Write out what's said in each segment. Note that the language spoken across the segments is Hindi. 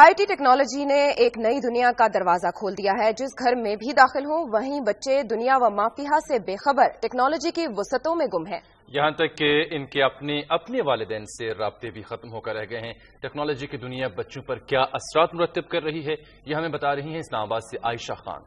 आईटी टेक्नोलॉजी ने एक नई दुनिया का दरवाजा खोल दिया है जिस घर में भी दाखिल हो वहीं बच्चे दुनिया व माफिया से बेखबर टेक्नोलॉजी की वसतों में गुम हैं यहां तक कि इनके अपने अपने वालदेन से रबते भी खत्म होकर रह गए हैं टेक्नोलॉजी की दुनिया बच्चों पर क्या असरात मुरतब कर रही है यह हमें बता रही है इस्लामाबाद से आयशा खान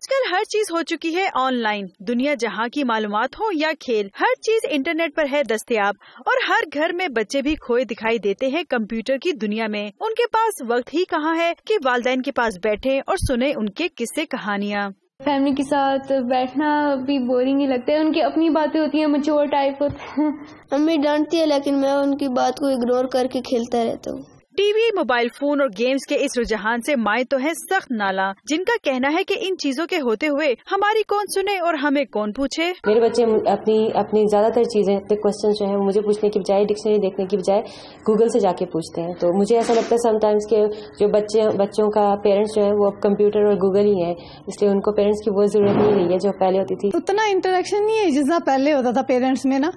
आजकल हर चीज हो चुकी है ऑनलाइन दुनिया जहाँ की मालूम हो या खेल हर चीज इंटरनेट पर है दस्तियाब और हर घर में बच्चे भी खोए दिखाई देते हैं कंप्यूटर की दुनिया में उनके पास वक्त ही कहाँ है कि वालदेन के पास बैठे और सुने उनके किस्से कहानियाँ फैमिली के साथ बैठना भी बोरिंग ही लगता है उनकी अपनी बातें होती है मच्योर टाइप होते हैं मम्मी डांटती है लेकिन मैं उनकी बात को इग्नोर करके खेलता रहता हूँ टीवी मोबाइल फोन और गेम्स के इस रुझान से माए तो है सख्त नाला जिनका कहना है कि इन चीजों के होते हुए हमारी कौन सुने और हमें कौन पूछे मेरे बच्चे अपनी अपनी ज्यादातर चीजें अपने क्वेश्चन जो है मुझे पूछने की बजाय डिक्शनरी देखने की बजाय गूगल से जाके पूछते हैं तो मुझे ऐसा लगता है समटाइम्स के जो बच्चे बच्चों का पेरेंट्स जो है वो अब कंप्यूटर और गूगल ही है इसलिए उनको पेरेंट्स की वो जरूरत नहीं रही है जो पहले होती थी उतना इंटरेक्शन नहीं है जितना पहले होता था पेरेंट्स में ना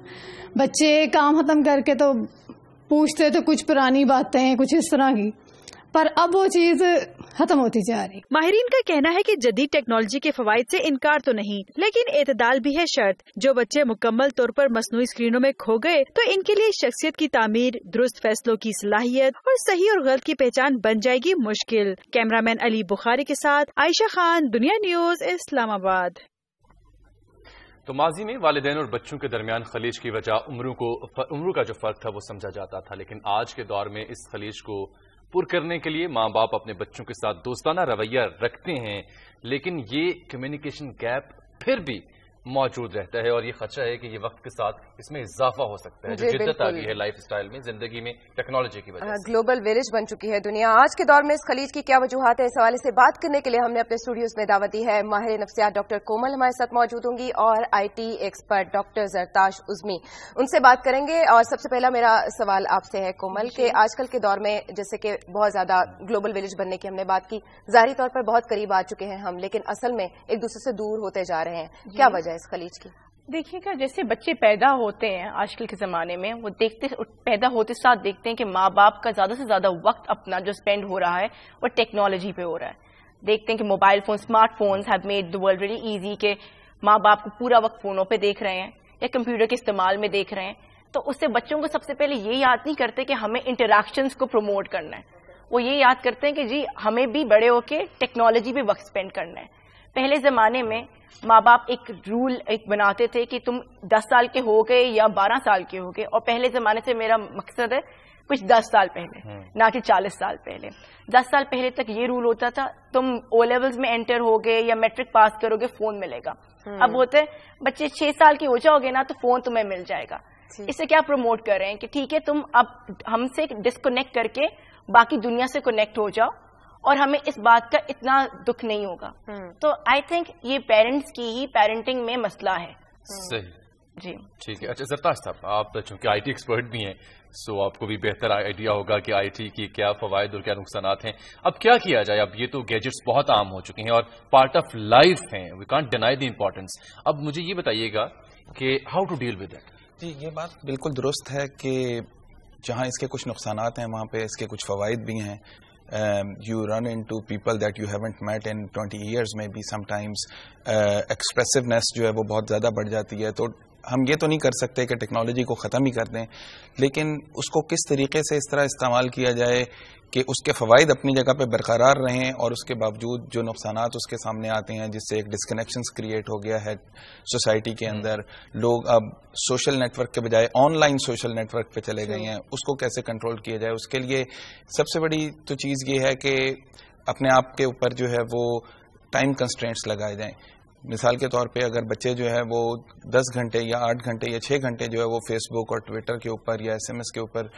बच्चे काम खत्म करके तो पूछते तो कुछ पुरानी बातें हैं कुछ इस तरह की पर अब वो चीज खत्म होती जा रही माहरीन का कहना है कि जदीद टेक्नोलॉजी के फवायद से इनकार तो नहीं लेकिन एतदाल भी है शर्त जो बच्चे मुकम्मल तौर पर मसनू स्क्रीनों में खो गए तो इनके लिए शख्सियत की तामीर दुरुस्त फैसलों की सलाहियत और सही और गलत की पहचान बन जाएगी मुश्किल कैमरामैन अली बुखारी के साथ आयशा खान दुनिया न्यूज इस्लामाबाद तो माजी में वालदेन और बच्चों के दरमियान खलीज की वजह उम्रों को उम्र का जो फर्क था वो समझा जाता था लेकिन आज के दौर में इस खलीज को पुर करने के लिए माँ बाप अपने बच्चों के साथ दोस्ताना रवैया रखते हैं लेकिन ये कम्युनिकेशन गैप फिर भी मौजूद रहता है और ये खदशा है कि ये वक्त के साथ इसमें इजाफा हो सकता है जो जिद्दत आ गई है लाइफ स्टाइल में जिंदगी में टेक्नोलॉजी की वजह हाँ, से ग्लोबल विलेज बन चुकी है दुनिया आज के दौर में इस खलीज की क्या वजूहत है इस हवाले से बात करने के लिए हमने अपने स्टूडियोज में दावत दी है माहिर नफसियात डॉक्टर कोमल हमारे साथ मौजूद होंगी और I T expert doctor Zartash Uzmi उनसे बात करेंगे और सबसे पहला मेरा सवाल आपसे है कोमल के आजकल के दौर में जैसे कि बहुत ज्यादा ग्लोबल विलेज बनने की हमने बात की जाहिर तौर पर बहुत करीब आ चुके हैं हम लेकिन असल में एक दूसरे से दूर होते जा रहे हैं क्या वजह है इस खलीज की देखिएगा जैसे बच्चे पैदा होते हैं आजकल के ज़माने में वो देखते पैदा होते साथ देखते हैं कि माँ बाप का ज़्यादा से ज़्यादा वक्त अपना जो स्पेंड हो रहा है वो टेक्नोलॉजी पे हो रहा है देखते हैं कि mobile phone smartphones have made the world very easy के माँ बाप को पूरा वक्त फ़ोनों पे देख रहे हैं या कंप्यूटर के इस्तेमाल में देख रहे हैं तो उससे बच्चों को सबसे पहले ये याद नहीं करते कि हमें इंटरेक्शन को प्रमोट करना है वो ये याद करते हैं कि जी हमें भी बड़े होके टेक्नोलॉजी पे वक्त स्पेंड करना है पहले जमाने में माँ बाप एक रूल एक बनाते थे कि तुम दस साल के हो गए या बारह साल के हो गए और पहले जमाने से मेरा मकसद है कुछ दस साल पहले हम्म। ना कि चालीस साल पहले दस साल पहले तक ये रूल होता था तुम ओ लेवल्स में एंटर हो गए या मैट्रिक पास करोगे फोन मिलेगा हम्म। अब होते हैं बच्चे छह साल के हो जाओगे ना तो फोन तुम्हें मिल जाएगा इससे क्या प्रमोट कर रहे हैं कि ठीक है तुम अब हमसे डिस्कनेक्ट करके बाकी दुनिया से कनेक्ट हो जाओ और हमें इस बात का इतना दुख नहीं होगा हम्म। तो आई थिंक ये पेरेंट्स की ही पेरेंटिंग में मसला है सही जी ठीक है अच्छा सरताज साहब आप चूंकि आईटी एक्सपर्ट भी हैं सो आपको भी बेहतर आइडिया होगा कि आईटी की क्या फवायद और क्या नुकसान हैं अब क्या किया जाए अब ये तो गैजेट्स बहुत आम हो चुके हैं और पार्ट ऑफ लाइफ हैं we can't deny the importance अब मुझे ये बताइएगा कि how to deal with it जी ये बात बिल्कुल दुरुस्त है कि जहाँ इसके कुछ नुकसान हैं वहाँ पे इसके कुछ फवायद भी हैं um, you run into people that you haven't met in 20 years, maybe sometimes uh, expressiveness जो है वो बहुत ज़्यादा बढ़ जाती है हम ये तो नहीं कर सकते कि टेक्नोलॉजी को ख़त्म ही कर दें लेकिन उसको किस तरीके से इस तरह इस्तेमाल किया जाए कि उसके फ़वाद अपनी जगह पर बरकरार रहें और उसके बावजूद जो नुकसान उसके सामने आते हैं जिससे एक डिस्कनेक्शन क्रिएट हो गया है सोसाइटी के हम्म। अंदर लोग अब सोशल नेटवर्क के बजाय ऑनलाइन सोशल नेटवर्क पे चले गए हैं उसको कैसे कंट्रोल किया जाए उसके लिए सबसे बड़ी तो चीज़ ये है कि अपने आप के ऊपर जो है वो टाइम कंस्ट्रेंट्स लगाए जाएं मिसाल के तौर पे अगर बच्चे जो है वो दस घंटे या आठ घंटे या छः घंटे जो है वो फेसबुक और ट्विटर के ऊपर या एसएमएस के ऊपर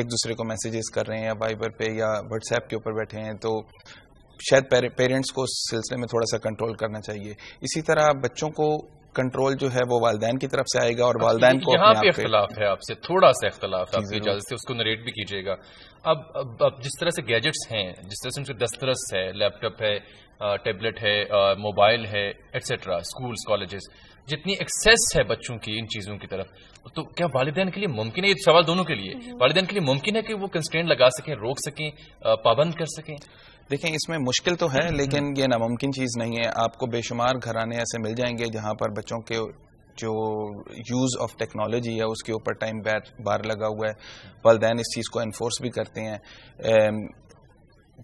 एक दूसरे को मैसेजेस कर रहे हैं या वाइबर पे या व्हाट्सएप के ऊपर बैठे हैं तो शायद पेरेंट्स को उस सिलसिले में थोड़ा सा कंट्रोल करना चाहिए इसी तरह बच्चों को कंट्रोल जो है वो वालदेन की तरफ से आएगा और वालदेन को यहाँ पे इख्तलाफ है आपसे थोड़ा सा इख्तलाफ है आपकी इजाजत से उसको नरेट भी कीजिएगा अब, अब अब जिस तरह से गैजेट्स हैं जिस तरह से उनसे दस्तरस है लैपटॉप है टेबलेट है मोबाइल है एक्सेट्रा स्कूल्स कॉलेजेस जितनी एक्सेस है बच्चों की इन चीजों की तरफ तो क्या वालदेन के लिए मुमकिन है ये सवाल दोनों के लिए हम्म। वालदेन के लिए मुमकिन है कि वो कंस्टेंट लगा सकें रोक सकें पाबंद कर सकें देखें इसमें मुश्किल तो है हम्म, लेकिन हम्म। ये नामुमकिन चीज़ नहीं है आपको बेशुमार घराने ऐसे मिल जाएंगे जहां पर बच्चों के जो यूज़ ऑफ टेक्नोलॉजी है उसके ऊपर टाइम बैर बार लगा हुआ है वालदेन इस चीज़ को एनफोर्स भी करते हैं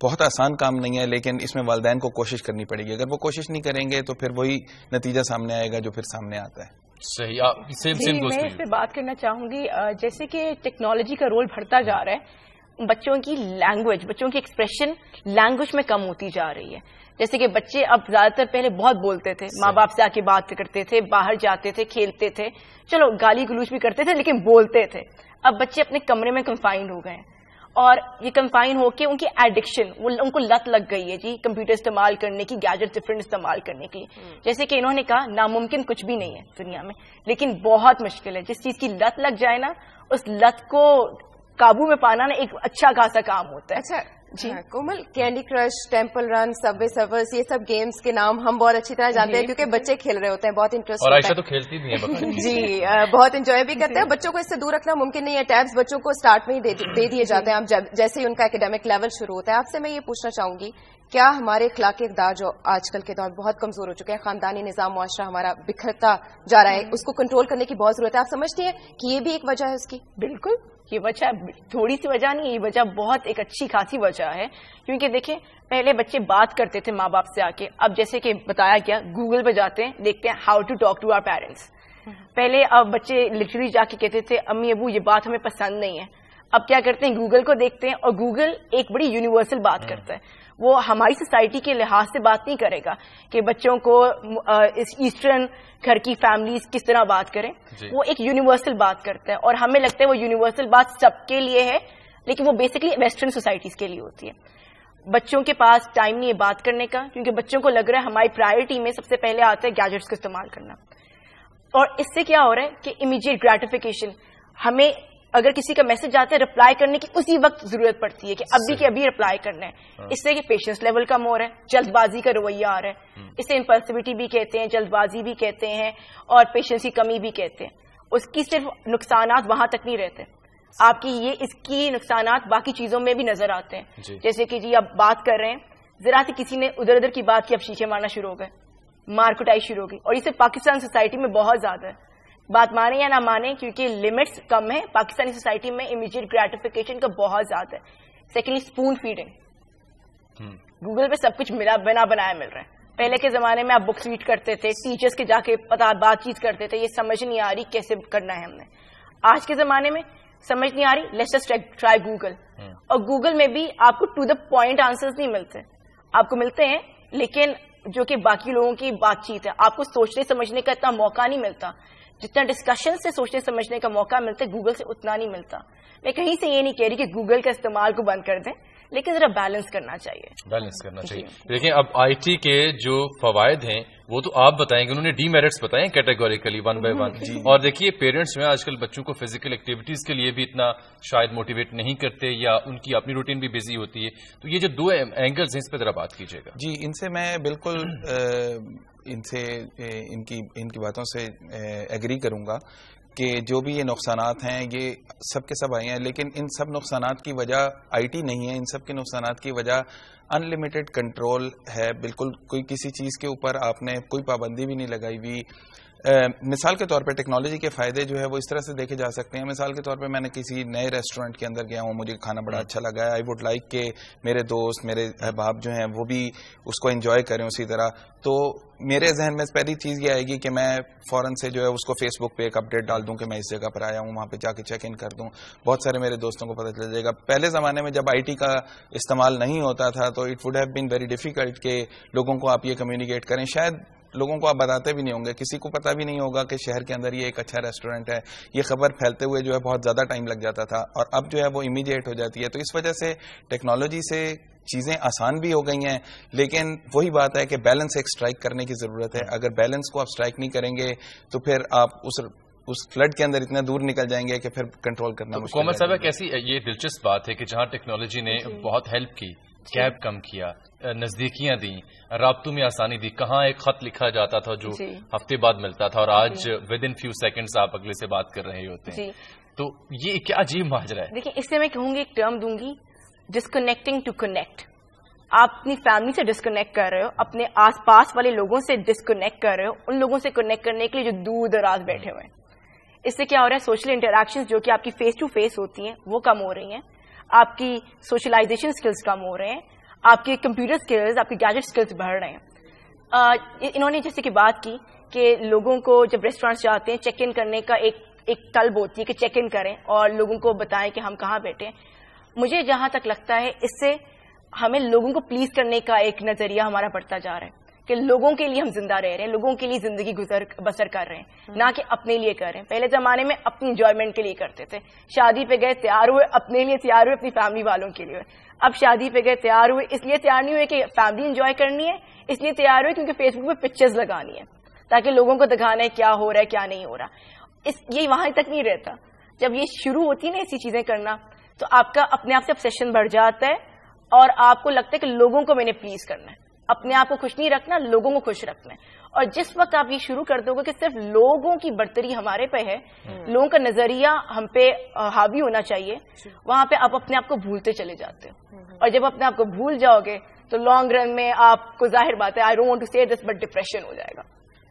बहुत आसान काम नहीं है लेकिन इसमें वालदेन को कोशिश करनी पड़ेगी अगर वो कोशिश नहीं करेंगे तो फिर वही नतीजा सामने आएगा जो फिर सामने आता है सही सेम सेम मैं इस पर बात करना चाहूंगी जैसे कि टेक्नोलॉजी का रोल बढ़ता जा रहा है बच्चों की लैंग्वेज बच्चों की एक्सप्रेशन लैंग्वेज में कम होती जा रही है जैसे कि बच्चे अब ज्यादातर पहले बहुत बोलते थे माँ बाप से आके बात करते थे बाहर जाते थे खेलते थे चलो गाली गलूच भी करते थे लेकिन बोलते थे अब बच्चे अपने कमरे में कंफाइंड हो गए और ये कंफाइन होके उनकी एडिक्शन वो उनको लत लग गई है जी कंप्यूटर इस्तेमाल करने की गैजेट डिफरेंट इस्तेमाल करने की hmm. जैसे कि इन्होंने कहा नामुमकिन कुछ भी नहीं है दुनिया में लेकिन बहुत मुश्किल है जिस चीज की लत लग जाए ना उस लत को काबू में पाना ना एक अच्छा खासा काम होता है अच्छा जी हाँ, कोमल candy crush temple run subway surfers ये सब गेम्स के नाम हम बहुत अच्छी तरह जानते हैं क्योंकि बच्चे खेल रहे होते हैं बहुत इंटरेस्ट और आयशा तो खेलती भी है जी बहुत इंजॉय भी करते हैं बच्चों को इससे दूर रखना मुमकिन नहीं है टैब्स बच्चों को स्टार्ट में ही दे दिए जाते हैं जैसे ही उनका एकेडमिक लेवल शुरू होता है आपसे मैं ये पूछना चाहूंगी क्या हमारे इखलाक इकदार जो आजकल के दौर बहुत कमजोर हो चुके हैं खानदानी निजाम मुआरा हमारा बिखरता जा रहा है उसको कंट्रोल करने की बहुत जरूरत है आप समझती हैं कि ये भी एक वजह है उसकी बिल्कुल ये वजह थोड़ी सी वजह नहीं ये वजह बहुत एक अच्छी खासी वजह है क्योंकि देखें पहले बच्चे बात करते थे माँ बाप से आके अब जैसे कि बताया गया गूगल पर जाते हैं देखते हैं how to talk to our parents पहले अब बच्चे लिटरली जाके कहते थे अम्मी अबू ये बात हमें पसंद नहीं है अब क्या करते हैं गूगल को देखते हैं और गूगल एक बड़ी यूनिवर्सल बात हम्म। करता है वो हमारी सोसाइटी के लिहाज से बात नहीं करेगा कि बच्चों को इस ईस्टर्न घर की फैमिलीज किस तरह बात करें वो एक यूनिवर्सल बात करता है और हमें लगता है वो यूनिवर्सल बात सबके लिए है लेकिन वो बेसिकली वेस्टर्न सोसाइटीज के लिए होती है बच्चों के पास टाइम नहीं है बात करने का क्योंकि बच्चों को लग रहा है हमारी प्रायोरिटी में सबसे पहले आता है गैजेट्स का इस्तेमाल करना और इससे क्या हो रहा है कि इमीडिएट ग्रेटिफिकेशन हमें अगर किसी का मैसेज आता है रिप्लाई करने की उसी वक्त जरूरत पड़ती है कि अभी के अभी रिप्लाई करना है हाँ। इससे कि पेशेंस लेवल कम हो रहा है जल्दबाजी का रवैया आ रहा है हम्म। इसे इम्पल्सिविटी भी कहते हैं जल्दबाजी भी कहते हैं और पेशेंस की कमी भी कहते हैं उसकी सिर्फ नुकसान वहां तक नहीं रहते आपकी ये इसकी नुकसान बाकी चीजों में भी नजर आते हैं जैसे कि जी आप बात कर रहे हैं जरा से तो किसी ने उधर उधर की बात की अब शीशे मारना शुरू हो गए मार्कुटाई शुरू हो गई और ये सिर्फ पाकिस्तान सोसाइटी में बहुत ज्यादा है बात माने या ना माने क्योंकि लिमिट्स कम है पाकिस्तानी सोसाइटी में इमीजिएट ग्रेटिफिकेशन का बहुत ज्यादा है सेकेंडली स्पून फीडिंग गूगल पे सब कुछ मिला बिना बनाया मिल रहा है पहले के जमाने में आप बुक्स रीड करते थे टीचर्स के जाके पता बातचीत करते थे ये समझ नहीं आ रही कैसे करना है हमने आज के जमाने में समझ नहीं आ रही लेट्स जस्ट ट्राई गूगल और गूगल में भी आपको टू द पॉइंट आंसर्स नहीं मिलते आपको मिलते हैं लेकिन जो कि बाकी लोगों की बातचीत है आपको सोचने समझने का इतना मौका नहीं मिलता जितना डिस्कशन से सोचने समझने का मौका मिलता है गूगल से उतना नहीं मिलता मैं कहीं से ये नहीं कह रही कि गूगल का इस्तेमाल को बंद कर दें लेकिन जरा बैलेंस करना चाहिए बैलेंस करना चाहिए तो देखिए अब आईटी के जो फवायद हैं वो तो आप बताएंगे उन्होंने डी मेरिट्स बताए कैटेगोरिकली वन बाय वन और देखिए पेरेंट्स जो है आजकल बच्चों को फिजिकल एक्टिविटीज के लिए भी इतना शायद मोटिवेट नहीं करते या उनकी अपनी रूटीन भी बिजी होती है तो ये जो दो एंगल्स हैं इस पर जरा बात कीजिएगा जी इनसे मैं बिल्कुल इनसे इनकी इनकी बातों से एग्री करूंगा कि जो भी ये नुकसान हैं ये सब के सब आए हैं लेकिन इन सब नुकसान की वजह आईटी नहीं है इन सब के नुकसान की वजह अनलिमिटेड कंट्रोल है बिल्कुल कोई किसी चीज़ के ऊपर आपने कोई पाबंदी भी नहीं लगाई हुई मिसाल के तौर पर टेक्नोलॉजी के फायदे जो है वो इस तरह से देखे जा सकते हैं मिसाल के तौर पर मैंने किसी नए रेस्टोरेंट के अंदर गया हूँ मुझे खाना बड़ा हाँ। अच्छा लगा है आई वुड लाइक के मेरे दोस्त मेरे अहबाब जो हैं वो भी उसको इंजॉय करें उसी तरह तो मेरे जहन में पहली चीज़ ये आएगी कि मैं फ़ौरन से जो है उसको फेसबुक पे एक अपडेट डाल दूं कि मैं इस जगह पर आया हूं वहां पे जाके चेक इन कर दूं बहुत सारे मेरे दोस्तों को पता चल जाएगा पहले ज़माने में जब आईटी का इस्तेमाल नहीं होता था तो it would have been very difficult के लोगों को आप ये कम्युनिकेट करें शायद लोगों को आप बताते भी नहीं होंगे किसी को पता भी नहीं होगा कि शहर के अंदर ये एक अच्छा रेस्टोरेंट है ये खबर फैलते हुए जो है बहुत ज़्यादा टाइम लग जाता था और अब जो है वो इमीडिएट हो जाती है तो इस वजह से टेक्नोलॉजी से चीज़ें आसान भी हो गई हैं लेकिन वही बात है कि बैलेंस एक स्ट्राइक करने की ज़रूरत है अगर बैलेंस को आप स्ट्राइक नहीं करेंगे तो फिर आप उस उस फ्लड के अंदर इतना दूर निकल जाएंगे कि फिर कंट्रोल करना तो कोमल साहब कैसी ये दिलचस्प बात है कि जहां टेक्नोलॉजी ने बहुत हेल्प की गैप कम किया नजदीकियां दी रबतों में आसानी दी कहाँ एक खत लिखा जाता था जो हफ्ते बाद मिलता था और आज विद इन फ्यू सेकेंड आप अगले से बात कर रहे होते हैं तो ये क्या अजीब माजरा है देखिए इससे मैं कहूंगी एक टर्म दूंगी डिस्कनेक्टिंग टू कनेक्ट आप अपनी फैमिली से डिस्कनेक्ट कर रहे हो अपने आसपास वाले लोगों से डिस्कनेक्ट कर रहे हो उन लोगों से कनेक्ट करने के लिए जो दूर दराज बैठे हम्म। हुए हैं इससे क्या हो रहा है सोशल इंटरेक्शन जो कि आपकी फेस टू फेस होती हैं वो कम हो रही हैं आपकी सोशलाइजेशन स्किल्स कम हो रहे हैं आपके कंप्यूटर स्किल्स आपके गैजेट स्किल्स बढ़ रहे हैं आ, इन्होंने जैसे कि बात की कि लोगों को जब रेस्टोरेंट्स जाते हैं चेक इन करने का एक एक तलब होती है कि चेक इन करें और लोगों को बताएं कि हम कहाँ बैठे मुझे जहां तक लगता है इससे हमें लोगों को प्लीज करने का एक नजरिया हमारा बढ़ता जा रहा है कि लोगों के लिए हम जिंदा रह रहे हैं लोगों के लिए जिंदगी गुजर बसर कर रहे हैं ना कि अपने लिए कर रहे हैं पहले जमाने में अपनी इंजॉयमेंट के लिए करते थे शादी पे गए तैयार हुए अपने लिए तैयार हुए अपनी फैमिली वालों के लिए अब शादी पे गए तैयार हुए इसलिए तैयार नहीं हुए कि फैमिली इंजॉय करनी है इसलिए तैयार हुए क्योंकि फेसबुक पे पिक्चर्स लगानी है ताकि लोगों को दिखाना है क्या हो रहा है क्या नहीं हो रहा इस ये वहां तक नहीं रहता जब ये शुरू होती है ना ऐसी चीजें करना तो आपका अपने आप से ऑब्सेशन बढ़ जाता है और आपको लगता है कि लोगों को मैंने प्लीज करना है अपने आप को खुश नहीं रखना लोगों को खुश रखना है और जिस वक्त आप ये शुरू कर दोगे कि सिर्फ लोगों की बढ़तरी हमारे पे है हम्म। लोगों का नजरिया हम पे हावी होना चाहिए वहां पे आप अपने आप को भूलते चले जाते हो हम्म। और जब अपने आप को भूल जाओगे तो लॉन्ग रन में आपको जाहिर बात है I don't want to say this but depression हो जाएगा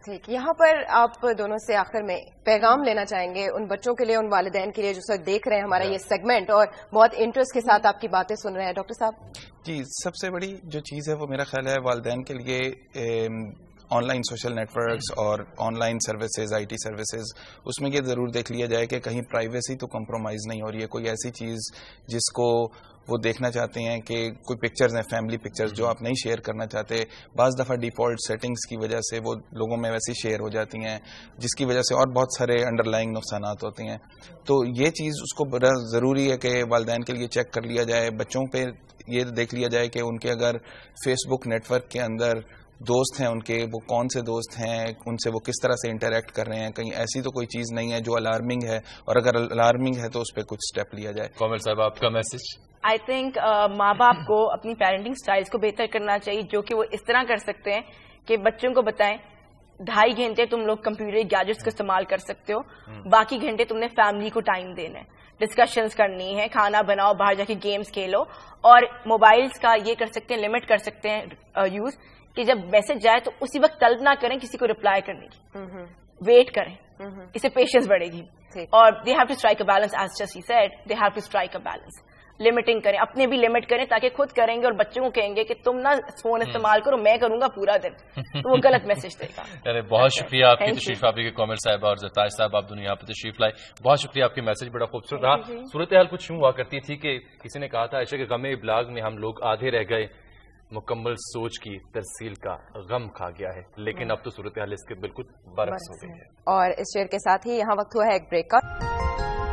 ठीक यहाँ पर आप दोनों से आखिर में पैगाम लेना चाहेंगे उन बच्चों के लिए उन वालदेन के लिए जो सर देख रहे हैं हमारा ये सेगमेंट और बहुत इंटरेस्ट के साथ आपकी बातें सुन रहे हैं डॉक्टर साहब जी सबसे बड़ी जो चीज़ है वो मेरा ख्याल है वालदेन के लिए ऑनलाइन सोशल नेटवर्क्स और ऑनलाइन सर्विसेज आईटी सर्विसेज उसमें ये ज़रूर देख लिया जाए कि कहीं प्राइवेसी तो कॉम्प्रोमाइज़ नहीं हो रही है कोई ऐसी चीज़ जिसको वो देखना चाहते हैं कि कोई पिक्चर्स हैं फैमिली पिक्चर्स जो आप नहीं शेयर करना चाहते बज दफ़ा डिफॉल्ट सेटिंग्स की वजह से वो लोगों में वैसी शेयर हो जाती हैं जिसकी वजह से और बहुत सारे अंडरलाइंग नुकसान होते हैं तो ये चीज़ उसको बड़ा ज़रूरी है कि वालदेन के लिए चेक कर लिया जाए बच्चों पर ये देख लिया जाए कि उनके अगर फेसबुक नेटवर्क के अंदर दोस्त हैं उनके वो कौन से दोस्त हैं उनसे वो किस तरह से इंटरेक्ट कर रहे हैं कहीं ऐसी तो कोई चीज़ नहीं है जो अलार्मिंग है और अगर अलार्मिंग है तो उस पर कुछ स्टेप लिया जाए कॉमल साहब आपका मैसेज आई थिंक माँ बाप को अपनी पेरेंटिंग स्टाइल्स को बेहतर करना चाहिए जो कि वो इस तरह कर सकते हैं कि बच्चों को बताएं ढाई घंटे तुम लोग कंप्यूटर गैजेट्स का इस्तेमाल कर सकते हो हम्म। बाकी घंटे तुमने फैमिली को टाइम देना है डिस्कशंस करनी है खाना बनाओ बाहर जाके गेम्स खेलो और मोबाइल्स का ये कर सकते हैं लिमिट कर सकते हैं यूज कि जब मैसेज जाए तो उसी वक्त तलब ना करें किसी को रिप्लाई करने की वेट करें इससे पेशेंस बढ़ेगी और they have to strike a balance as just he said they have to strike a balance limiting करें अपने भी लिमिट करें ताकि खुद करेंगे और बच्चों को कहेंगे कि तुम ना फोन हम्म। इस्तेमाल करो मैं करूंगा पूरा दिन तो वो गलत मैसेज देगा अरे बहुत शुक्रिया आपकी तशरीफ आप कॉमर साहब और जताज साहब आप दुनिया पर तशरीफ लाए बहुत शुक्रिया आपके मैसेज बड़ा खूबसूरत रहा सूरत हाल कुछ यूँ हुआ करती थी कि किसी ने कहा था ऐसे कि गम इबलाग में हम लोग आधे रह गए मुकम्मल सोच की तरसील का गम खा गया है लेकिन अब तो सूरत हाल इसके बिल्कुल बरस हो गई है और इस शेयर के साथ ही यहाँ वक्त हुआ है एक ब्रेकअप